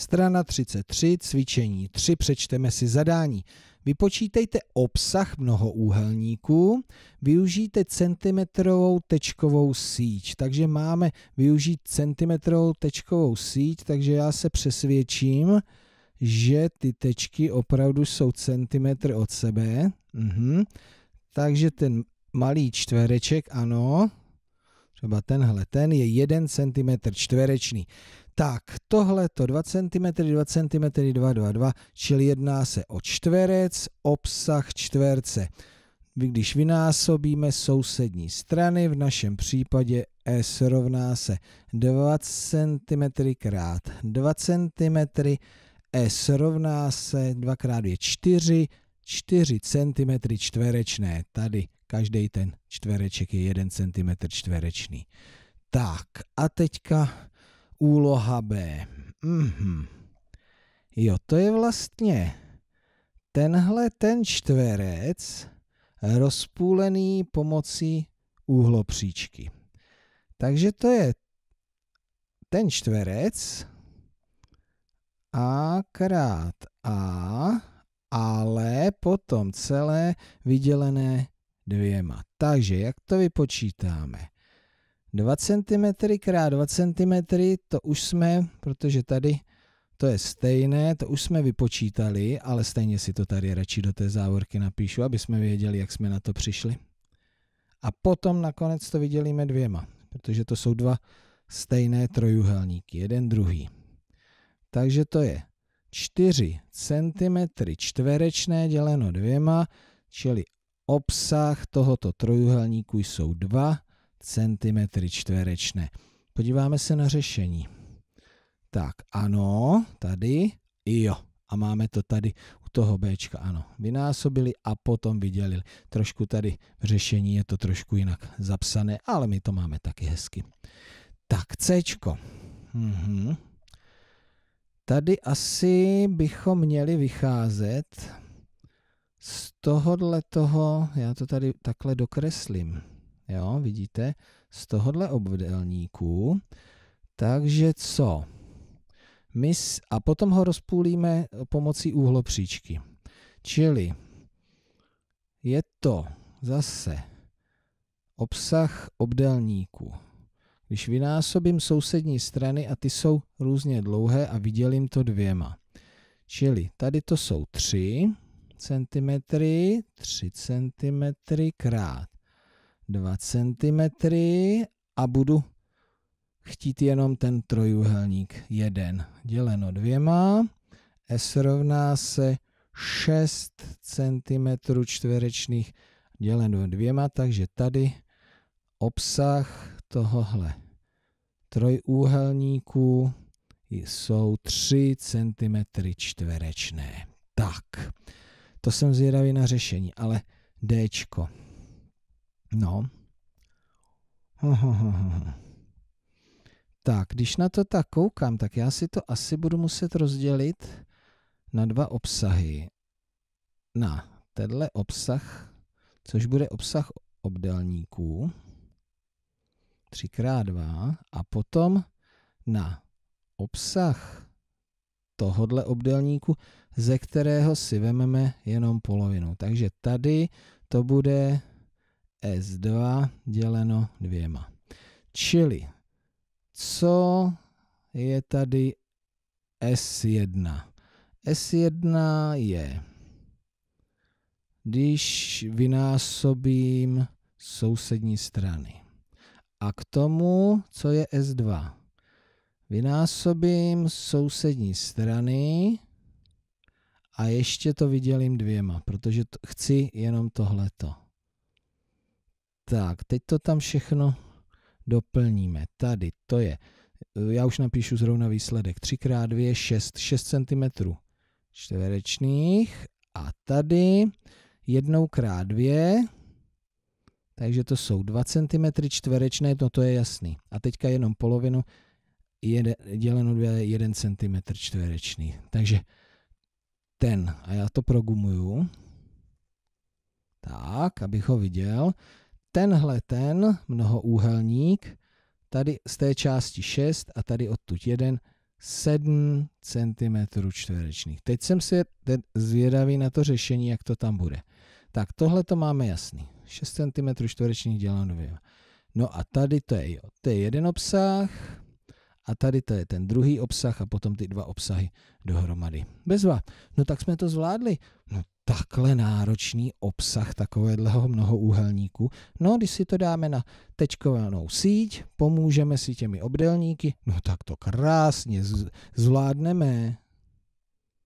Strana 33, cvičení 3, přečteme si zadání. Vypočítejte obsah mnohoúhelníků, využijte centimetrovou tečkovou síť. Takže máme využít centimetrovou tečkovou síť, takže já se přesvědčím, že ty tečky opravdu jsou centimetr od sebe. Mhm. Takže ten malý čtvereček, ano, třeba tenhle, ten je 1 cm čtverečný tak tohle to 2 cm, 2 cm, 2, 2, 2, čili jedná se o čtverec, obsah čtverce. Když vynásobíme sousední strany, v našem případě S rovná se 2 cm krát 2 cm, S rovná se 2 krát je 4, 4 cm čtverečné. Tady každý ten čtvereček je 1 cm čtverečný. Tak a teďka Úloha B. Mm-hmm. Jo, to je vlastně tenhle ten čtverec rozpůlený pomocí úhlopříčky. Takže to je ten čtverec a krát a, ale potom celé vydělené dvěma. Takže jak to vypočítáme? 2 cm x 2 cm, to už jsme, protože tady to je stejné, to už jsme vypočítali, ale stejně si to tady radši do té závorky napíšu, aby jsme věděli, jak jsme na to přišli. A potom nakonec to vydělíme dvěma, protože to jsou dva stejné trojuhelníky, jeden druhý. Takže to je 4 cm čtverečné děleno dvěma, čili obsah tohoto trojuhelníku jsou 2 cm čtverečné. Podíváme se na řešení. Tak, ano, tady, jo. A máme to tady u toho B, ano. Vynásobili a potom vydělili. Trošku tady v řešení je to trošku jinak zapsané, ale my to máme taky hezky. Tak, C. Mhm. Tady asi bychom měli vycházet z tohohle toho, já to tady takhle dokreslím. Jo, vidíte, z tohohle obdélníku. Takže co? My s, a potom ho rozpůlíme pomocí úhlopříčky. Čili je to zase obsah obdélníku. Když vynásobím sousední strany a ty jsou různě dlouhé a vydělím to dvěma. Čili tady to jsou 3 cm, 3 cm krát 2 cm a budu chtít jenom ten trojuhelník. 1 děleno dvěma. S rovná se 6 cm čtverečných děleno dvěma, takže tady obsah tohohle trojúhelníku jsou 3 cm čtverečné. Tak, to jsem zvědavý na řešení, ale Dčko. No. Tak, když na to tak koukám, tak já si to asi budu muset rozdělit na dva obsahy. Na tenhle obsah, což bude obsah obdelníků. 3x2, a potom na obsah tohodle obdélníku, ze kterého si vememe jenom polovinu. Takže tady to bude s2 děleno dvěma. Čili, co je tady S1? S1 je, když vynásobím sousední strany. A k tomu, co je S2? Vynásobím sousední strany a ještě to vydělím dvěma, protože chci jenom tohleto. Tak, teď to tam všechno doplníme. Tady to je, eh, já už napíšu zrovna výsledek, 3x2 je 6, 6 cm čtverečných a tady 1x2, takže to jsou 2 cm čtverečné, no to je jasný. A teďka jenom polovinu jede, děleno 2 je 1 cm čtverečný. Takže ten, a já to progumuju, tak, abych ho viděl, tenhle ten mnohoúhelník, tady z té části 6 a tady odtud 1, 7 cm čtverečných. Teď jsem si zvědavý na to řešení, jak to tam bude. Tak tohle to máme jasný. 6 cm čtverečných dělám do No a tady to je, jo, to je jeden obsah, a tady to je ten druhý obsah a potom ty dva obsahy dohromady. Bezva. No tak jsme to zvládli. No takhle náročný obsah takového mnohoúhelníku. No, když si to dáme na tečkovanou síť, pomůžeme si těmi obdelníky, no tak to krásně zvládneme.